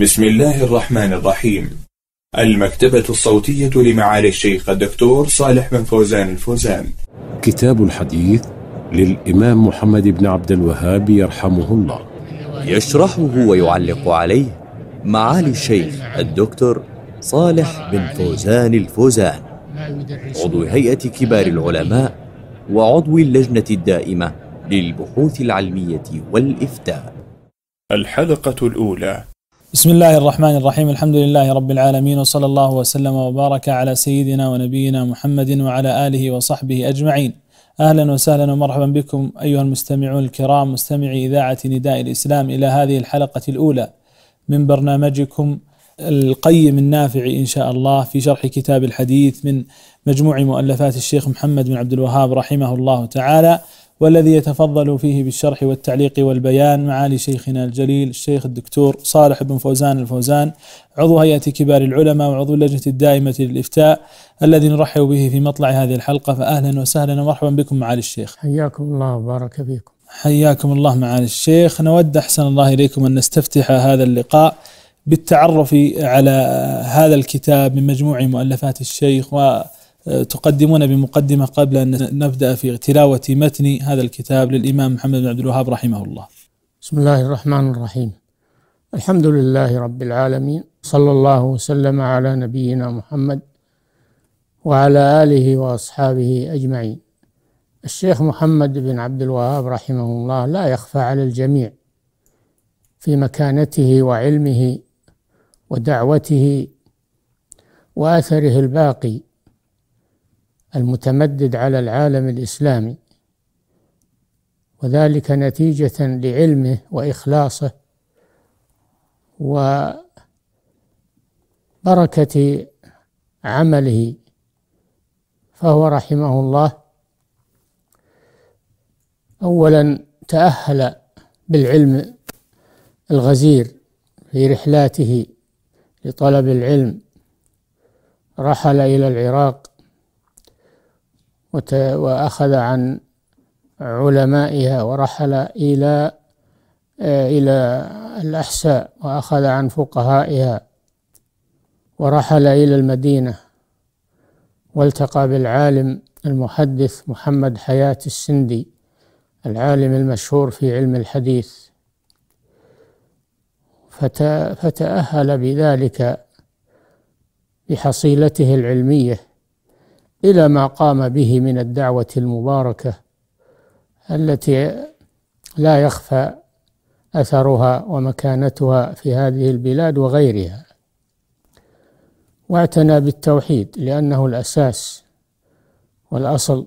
بسم الله الرحمن الرحيم المكتبة الصوتية لمعالي الشيخ الدكتور صالح بن فوزان الفوزان كتاب الحديث للإمام محمد بن عبد الوهاب يرحمه الله يشرحه ويعلق عليه معالي الشيخ الدكتور صالح بن فوزان الفوزان عضو هيئة كبار العلماء وعضو اللجنة الدائمة للبحوث العلمية والإفتاء الحلقة الأولى بسم الله الرحمن الرحيم الحمد لله رب العالمين وصلى الله وسلم وبارك على سيدنا ونبينا محمد وعلى اله وصحبه اجمعين. اهلا وسهلا ومرحبا بكم ايها المستمعون الكرام مستمعي اذاعه نداء الاسلام الى هذه الحلقه الاولى من برنامجكم القيم النافع ان شاء الله في شرح كتاب الحديث من مجموع مؤلفات الشيخ محمد بن عبد الوهاب رحمه الله تعالى والذي يتفضل فيه بالشرح والتعليق والبيان معالي شيخنا الجليل الشيخ الدكتور صالح بن فوزان الفوزان عضو هيئة كبار العلماء وعضو اللجنة الدائمة للإفتاء الذي نرحب به في مطلع هذه الحلقة فأهلا وسهلا ومرحبا بكم معالي الشيخ حياكم الله وبارك فيكم حياكم الله معالي الشيخ نود أحسن الله إليكم أن نستفتح هذا اللقاء بالتعرف على هذا الكتاب من مجموع مؤلفات الشيخ و تقدمون بمقدمة قبل أن نبدأ في تلاوة متن هذا الكتاب للإمام محمد بن عبد الوهاب رحمه الله بسم الله الرحمن الرحيم الحمد لله رب العالمين صلى الله وسلم على نبينا محمد وعلى آله وأصحابه أجمعين الشيخ محمد بن عبد الوهاب رحمه الله لا يخفى على الجميع في مكانته وعلمه ودعوته وأثره الباقي المتمدد على العالم الإسلامي وذلك نتيجة لعلمه وإخلاصه وبركة عمله فهو رحمه الله أولا تأهل بالعلم الغزير في رحلاته لطلب العلم رحل إلى العراق وأخذ عن علمائها ورحل إلى إلى الأحساء وأخذ عن فقهائها ورحل إلى المدينة والتقى بالعالم المحدث محمد حياة السندي العالم المشهور في علم الحديث فتأهل بذلك بحصيلته العلمية إلى ما قام به من الدعوة المباركة التي لا يخفى أثرها ومكانتها في هذه البلاد وغيرها واعتنى بالتوحيد لأنه الأساس والأصل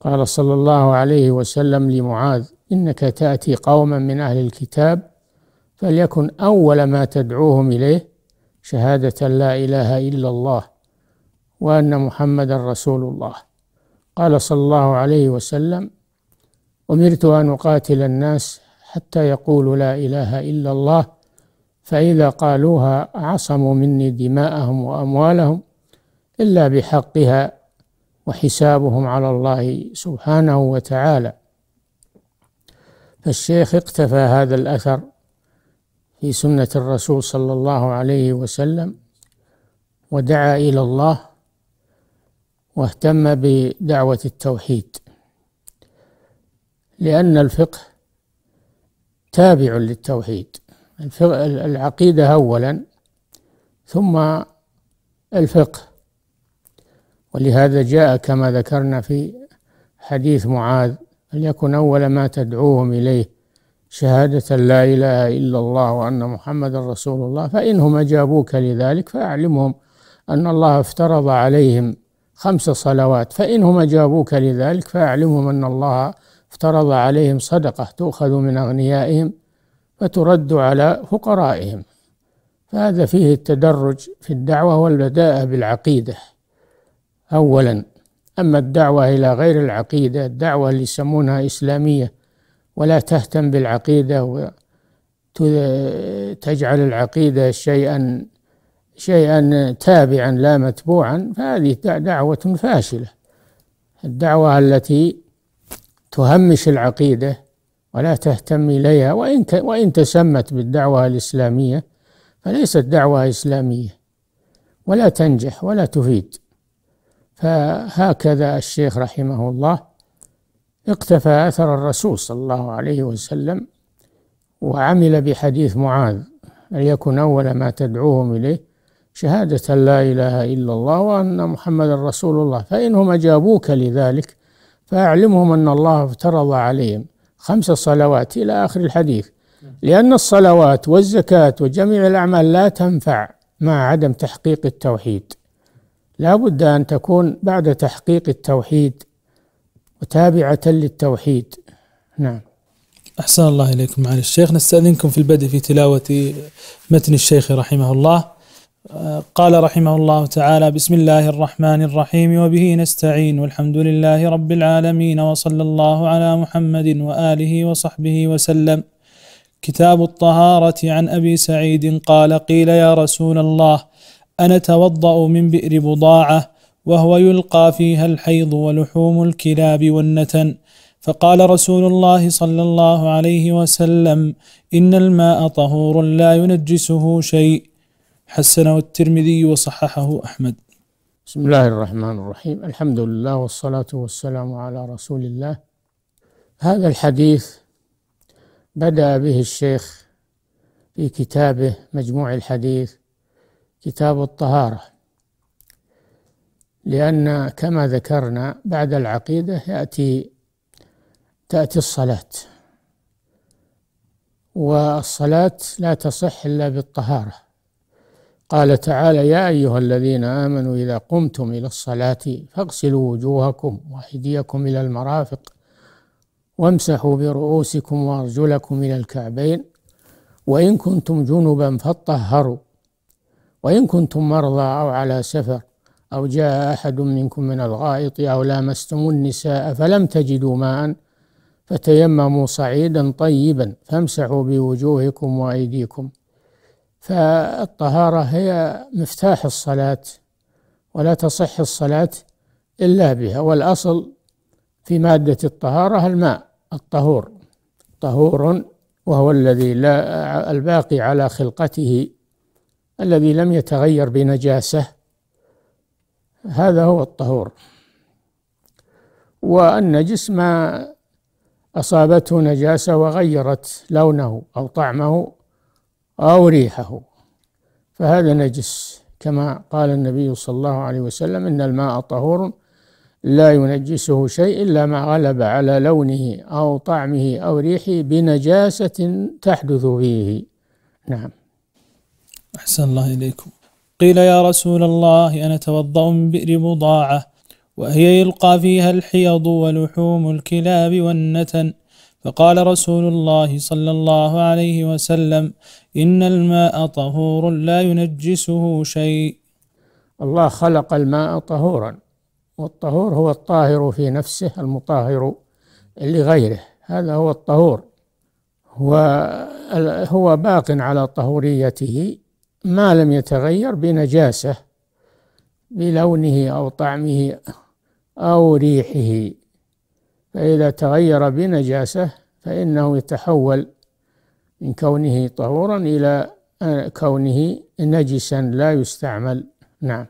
قال صلى الله عليه وسلم لمعاذ إنك تأتي قوما من أهل الكتاب فليكن أول ما تدعوهم إليه شهادة لا إله إلا الله وأن محمدا رسول الله قال صلى الله عليه وسلم أمرت أن أقاتل الناس حتى يقولوا لا إله إلا الله فإذا قالوها عصموا مني دماءهم وأموالهم إلا بحقها وحسابهم على الله سبحانه وتعالى فالشيخ اقتفى هذا الأثر في سنة الرسول صلى الله عليه وسلم ودعا إلى الله واهتم بدعوة التوحيد لأن الفقه تابع للتوحيد العقيدة أولا ثم الفقه ولهذا جاء كما ذكرنا في حديث معاذ فليكن أول ما تدعوهم إليه شهادة لا إله إلا الله وأن محمد رسول الله فإنهم أجابوك لذلك فأعلمهم أن الله افترض عليهم خمس صلوات فإنهم أجابوك لذلك فأعلمهم أن الله افترض عليهم صدقة تؤخذ من أغنيائهم فترد على فقرائهم فهذا فيه التدرج في الدعوة والبداءة بالعقيدة أولا أما الدعوة إلى غير العقيدة الدعوة اللي يسمونها إسلامية ولا تهتم بالعقيدة وتجعل العقيدة شيئا شيئا تابعا لا متبوعا فهذه دعوة فاشلة الدعوة التي تهمش العقيدة ولا تهتم إليها وإن وإن تسمت بالدعوة الإسلامية فليست دعوة إسلامية ولا تنجح ولا تفيد فهكذا الشيخ رحمه الله اقتفى أثر الرسول صلى الله عليه وسلم وعمل بحديث معاذ ليكن أول ما تدعوهم إليه شهادة لا إله إلا الله وأن محمد رسول الله فإنهم أجابوك لذلك فأعلمهم أن الله افترض عليهم خمس صلوات إلى آخر الحديث لأن الصلوات والزكاة وجميع الأعمال لا تنفع مع عدم تحقيق التوحيد لا بد أن تكون بعد تحقيق التوحيد وتابعة للتوحيد نعم أحسن الله إليكم معالي الشيخ نستأذنكم في البدء في تلاوة متن الشيخ رحمه الله قال رحمه الله تعالى بسم الله الرحمن الرحيم وبه نستعين والحمد لله رب العالمين وصلى الله على محمد وآله وصحبه وسلم كتاب الطهارة عن أبي سعيد قال قيل يا رسول الله أنا توضأ من بئر بضاعة وهو يلقى فيها الحيض ولحوم الكلاب والنتن فقال رسول الله صلى الله عليه وسلم إن الماء طهور لا ينجسه شيء حسنه الترمذي وصححه أحمد بسم الله الرحمن الرحيم الحمد لله والصلاة والسلام على رسول الله هذا الحديث بدأ به الشيخ في كتابه مجموع الحديث كتاب الطهارة لأن كما ذكرنا بعد العقيدة يأتي تأتي الصلاة والصلاة لا تصح إلا بالطهارة قال تعالى يا أيها الذين آمنوا إذا قمتم إلى الصلاة فاغسلوا وجوهكم وأيديكم إلى المرافق وامسحوا برؤوسكم وأرجلكم إلى الكعبين وإن كنتم جنبا فطهروا وإن كنتم مرضى أو على سفر أو جاء أحد منكم من الغائط أو لامستم النساء فلم تجدوا ماء فتيمموا صعيدا طيبا فامسحوا بوجوهكم وأيديكم فالطهارة هي مفتاح الصلاة ولا تصح الصلاة إلا بها والأصل في مادة الطهارة الماء الطهور طهور وهو الذي لا الباقي على خلقته الذي لم يتغير بنجاسة هذا هو الطهور والنجس ما أصابته نجاسة وغيرت لونه أو طعمه أو ريحه فهذا نجس كما قال النبي صلى الله عليه وسلم إن الماء طهور لا ينجسه شيء إلا ما غلب على لونه أو طعمه أو ريحه بنجاسة تحدث فيه نعم أحسن الله إليكم قيل يا رسول الله أنا أتوضأ من بئر بضاعة وهي يلقى فيها الحيض ولحوم الكلاب والنتن فقال رسول الله صلى الله عليه وسلم إن الماء طهور لا ينجسه شيء الله خلق الماء طهورا والطهور هو الطاهر في نفسه المطهر لغيره هذا هو الطهور وهو باق على طهوريته ما لم يتغير بنجاسه بلونه او طعمه او ريحه فإذا تغير بنجاسة فإنه يتحول من كونه طهورا إلى آه، كونه نجسا لا يستعمل نعم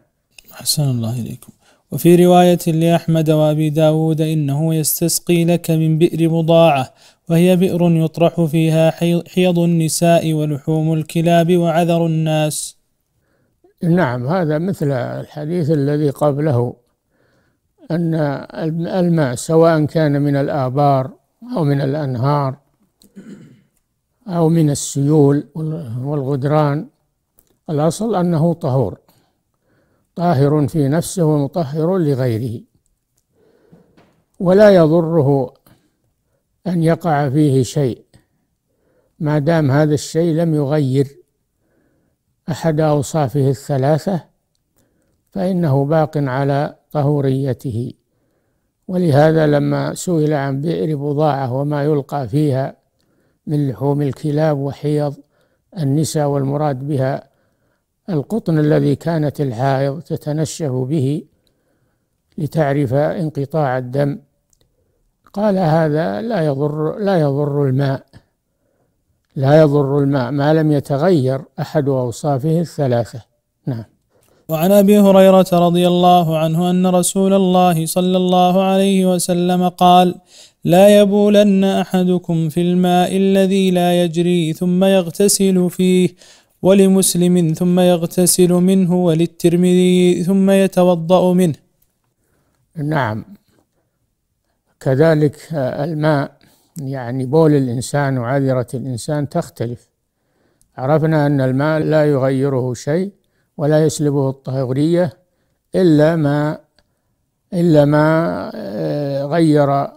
أحسن الله إليكم وفي رواية لأحمد وأبي داود إنه يستسقي لك من بئر بضاعة وهي بئر يطرح فيها حيض النساء ولحوم الكلاب وعذر الناس نعم هذا مثل الحديث الذي قبله أن الماء سواء كان من الآبار أو من الأنهار أو من السيول والغدران الأصل أنه طهور طاهر في نفسه ومطهر لغيره ولا يضره أن يقع فيه شيء ما دام هذا الشيء لم يغير أحد أوصافه الثلاثة فإنه باق على طهوريته ولهذا لما سئل عن بئر بضاعة وما يلقى فيها من لحوم الكلاب وحيض النساء والمراد بها القطن الذي كانت الحائض تتنشه به لتعرف انقطاع الدم قال هذا لا يضر لا يضر الماء لا يضر الماء ما لم يتغير احد اوصافه الثلاثه نعم وعن ابي هريره رضي الله عنه ان رسول الله صلى الله عليه وسلم قال لا يبولن احدكم في الماء الذي لا يجري ثم يغتسل فيه ولمسلم ثم يغتسل منه وللترمذي ثم يتوضا منه نعم كذلك الماء يعني بول الانسان وعذره الانسان تختلف عرفنا ان الماء لا يغيره شيء ولا يسلبه الطهورية إلا ما إلا ما آه، غير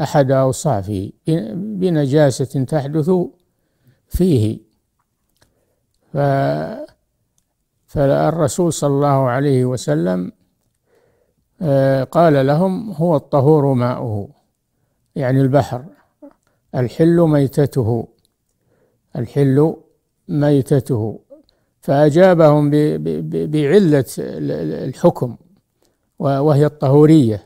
أحد أوصافه بنجاسة تحدث فيه ف فالرسول صلى الله عليه وسلم آه، قال لهم هو الطهور ماؤه يعني البحر الحل ميتته الحل ميتته فأجابهم بعلة الحكم وهي الطهورية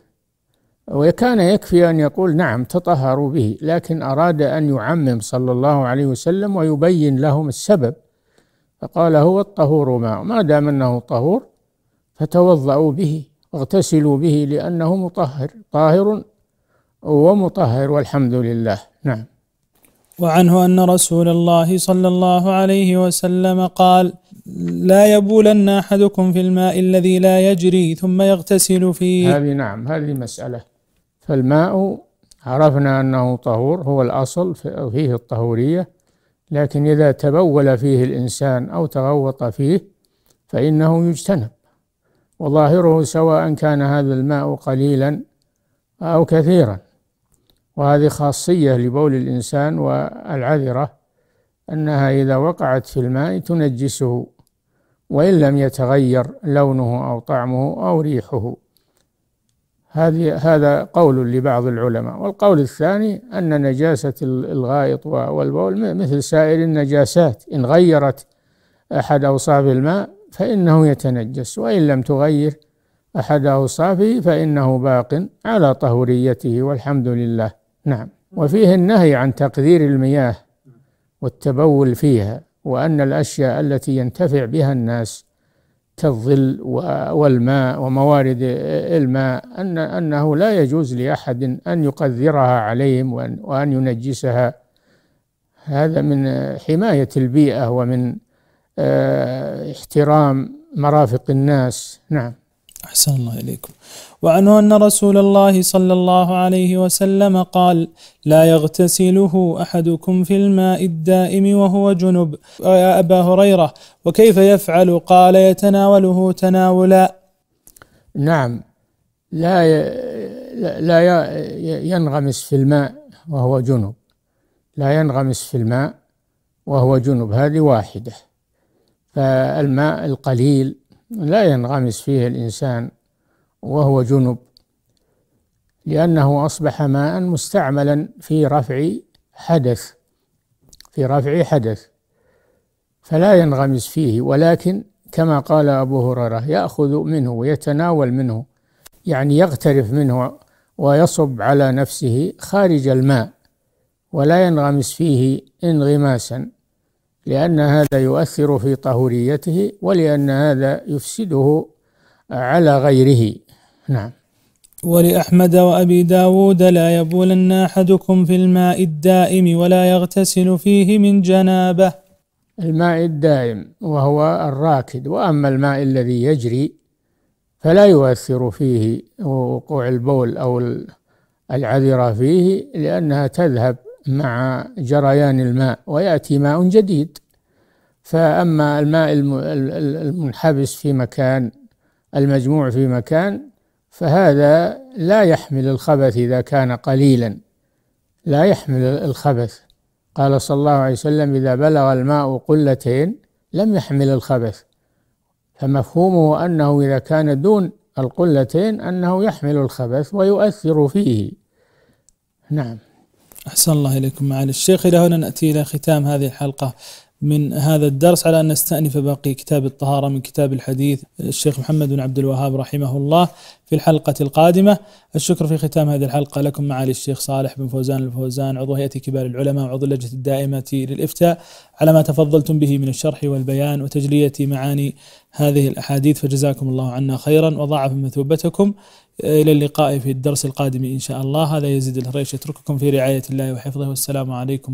وكان يكفي أن يقول نعم تطهروا به لكن أراد أن يعمم صلى الله عليه وسلم ويبين لهم السبب فقال هو الطهور ما ما دام أنه طهور فتوضأوا به واغتسلوا به لأنه مطهر طاهر ومطهر والحمد لله نعم وعنه أن رسول الله صلى الله عليه وسلم قال لا يبولن أحدكم في الماء الذي لا يجري ثم يغتسل فيه هذه نعم هذه مسألة فالماء عرفنا أنه طهور هو الأصل فيه الطهورية لكن إذا تبول فيه الإنسان أو تغوط فيه فإنه يجتنب وظاهره سواء كان هذا الماء قليلا أو كثيرا وهذه خاصية لبول الإنسان والعذرة أنها إذا وقعت في الماء تنجسه وإن لم يتغير لونه أو طعمه أو ريحه هذه هذا قول لبعض العلماء والقول الثاني أن نجاسة الغائط والبول مثل سائر النجاسات إن غيرت أحد أوصاف الماء فإنه يتنجس وإن لم تغير أحد أوصافه فإنه باق على طهوريته والحمد لله نعم وفيه النهي عن تقدير المياه والتبول فيها وأن الأشياء التي ينتفع بها الناس كالظل والماء وموارد الماء أن أنه لا يجوز لأحد أن يقذرها عليهم وأن ينجسها هذا من حماية البيئة ومن آه، احترام مرافق الناس نعم أحسن الله إليكم وعنه أن رسول الله صلى الله عليه وسلم قال لا يغتسله أحدكم في الماء الدائم وهو جنب يا أبا هريرة وكيف يفعل قال يتناوله تناولا نعم لا لا ينغمس في الماء وهو جنب لا ينغمس في الماء وهو جنب هذه واحدة فالماء القليل لا ينغمس فيه الإنسان وهو جنب لأنه أصبح ماء مستعملا في رفع حدث في رفع حدث فلا ينغمس فيه ولكن كما قال أبو هريرة يأخذ منه ويتناول منه يعني يغترف منه ويصب على نفسه خارج الماء ولا ينغمس فيه انغماسا لأن هذا يؤثر في طهوريته ولأن هذا يفسده على غيره نعم ولأحمد وأبي داود لا يبولن أحدكم في الماء الدائم ولا يغتسل فيه من جنابة الماء الدائم وهو الراكد وأما الماء الذي يجري فلا يؤثر فيه وقوع البول أو العذرة فيه لأنها تذهب مع جريان الماء ويأتي ماء جديد فأما الماء المنحبس في مكان المجموع في مكان فهذا لا يحمل الخبث إذا كان قليلا لا يحمل الخبث قال صلى الله عليه وسلم إذا بلغ الماء قلتين لم يحمل الخبث فمفهومه أنه إذا كان دون القلتين أنه يحمل الخبث ويؤثر فيه نعم أحسن الله إليكم معالي الشيخ إلى هنا نأتي إلى ختام هذه الحلقة من هذا الدرس على أن نستأنف باقي كتاب الطهارة من كتاب الحديث الشيخ محمد بن عبد الوهاب رحمه الله في الحلقة القادمة الشكر في ختام هذه الحلقة لكم معالي الشيخ صالح بن فوزان الفوزان عضو هيئة كبار العلماء وعضو اللجنة الدائمة للإفتاء على ما تفضلتم به من الشرح والبيان وتجلية معاني هذه الأحاديث فجزاكم الله عنا خيرا وضاعف مثوبتكم إلى اللقاء في الدرس القادم إن شاء الله هذا يزيد الهريش يترككم في رعاية الله وحفظه والسلام عليكم